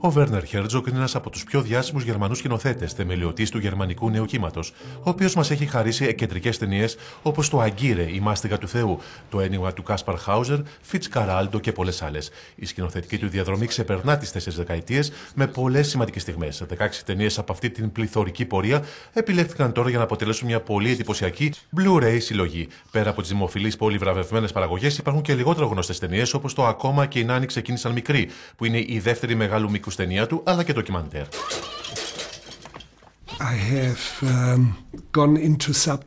Ο Βέρνερ Χέρτζοκ είναι ένας από τους πιο διάσημους Γερμανούς σκηνοθέτες, θεμελιωτής του γερμανικού νέου κύματο, ο οποίος μας έχει χαρίσει εκεντρικές ταινίες όπως το Αγκύρε, Η Μάστιγα του Θεού, το Ένιγμα του Κάσπαρ Χάουζερ, Φιτ Καράλντο και πολλές άλλες. Η σκηνοθετική του διαδρομή ξεπερνά τις τέσσερις δεκαετίες με πολλές σημαντικές στιγμές. 16 ταινίες από αυτή την πληθωρική πορεία επιλέχθηκαν τώρα για να αποτελέσουν μια πολύ εντυπωσιακή Blu-ray συλλογή. Πέρα από τις δημοφιλείς βραβευμένες παραγωγές υπάρχουν και λιγότερο γνωστές ταινίες όπως το Ακόμα και η Νάνοι ξεκίνησαν μικρή, που είναι η δεύτερη μεγάλου μικρή ταινία του αλλά και ντοκιμαντέρ. Um,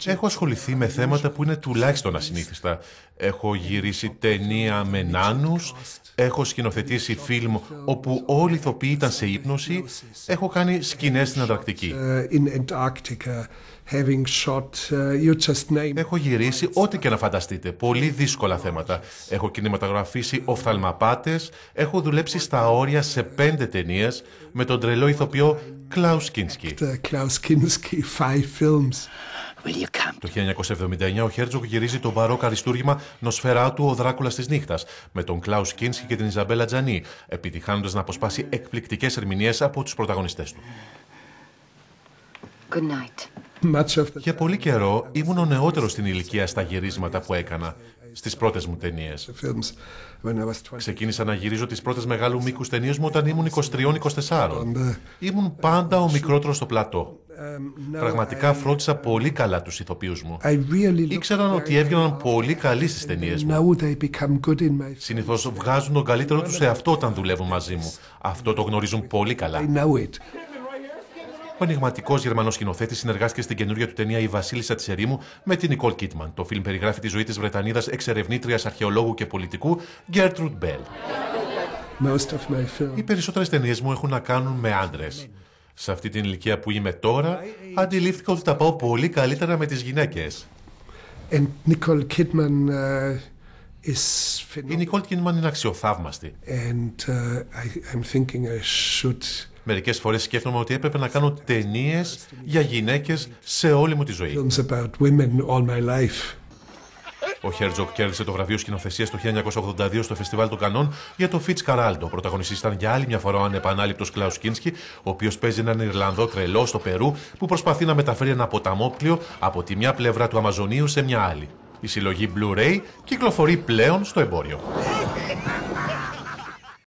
έχω ασχοληθεί με θέματα που είναι τουλάχιστον ασυνήθιστα. Έχω γυρίσει ταινία με νάνους, έχω σκηνοθετήσει φιλμ όπου όλοι οι ηθοποιοί ήταν σε ύπνωση, έχω κάνει σκηνές στην Ανταρκτική. Uh, uh, έχω γυρίσει ό,τι και να φανταστείτε. Πολύ δύσκολα θέματα. Έχω κινηματογραφήσει οφθαλμαπάτες, έχω δουλέψει στα όρια σε πέντε ταινίες με τον τρελό ηθοποιό Κλάους Κίνσκι. Five Films. Το 1979 ο Χέρτζοκ γυρίζει το βαρό καριστούργημα Νοσφαιρά του Ο Δράκουλας της Νύχτας με τον Κλάους Κίνσκι και την Ιζαμπέλα Τζανί, επιτυχάνοντας να αποσπάσει εκπληκτικές ερμηνείες από τους πρωταγωνιστές του. Για πολύ καιρό ήμουν ο νεότερος στην ηλικία στα γυρίσματα που έκανα στις πρώτες μου ταινίες. Ξεκίνησα να γυρίζω τις πρώτες μεγάλου μήκους ταινίες μου όταν ήμουν 23-24. Ήμουν πάντα ο μικρότερος στο πλατό. Um, Πραγματικά φρόντισα πολύ καλά τους ηθοποιούς μου. Ήξεραν ότι έβγαιναν πολύ καλοί στις ταινίες μου. Συνήθως βγάζουν τον καλύτερο τους αυτό όταν δουλεύουν μαζί μου. Αυτό το γνωρίζουν πολύ καλά. Ο ενηγματικό Γερμανός σκηνοθέτης συνεργάστηκε στην καινούργια του ταινία Η Βασίλισσα της Ερήμου με την Νικόλ Κίτμαν. Το φιλμ περιγράφει τη ζωή της Βρετανίδας εξερευνήτριας αρχαιολόγου και πολιτικού Gertrude Μπέλ. Οι περισσότερες ταινίες μου έχουν να κάνουν με άντρες. Σε αυτή την ηλικία που είμαι τώρα, αντιλήφθηκα ότι τα πάω πολύ καλύτερα με τις γυναίκες. Uh, Η Νικόλ Κίτμαν είναι αξιοθαύμαστη. Uh, Μερικές φορές σκέφτομαι ότι έπρεπε να κάνω ταινίες για γυναίκες σε όλη μου τη ζωή. Ο Χέρτζοκ κέρδισε το βραβείο σκηνοθεσίας το 1982 στο φεστιβάλ των Κανών για το Φιτ Ο Πρωταγωνιστής ήταν για άλλη μια φορά ο ανεπανάληπτος Κλάους Κίνσκι, ο οποίος παίζει έναν Ιρλανδό τρελό στο Περού που προσπαθεί να μεταφέρει ένα ποταμόπλιο από τη μια πλευρά του Αμαζονίου σε μια άλλη. Η συλλογή Blu-ray κυκλοφορεί πλέον στο εμπόριο.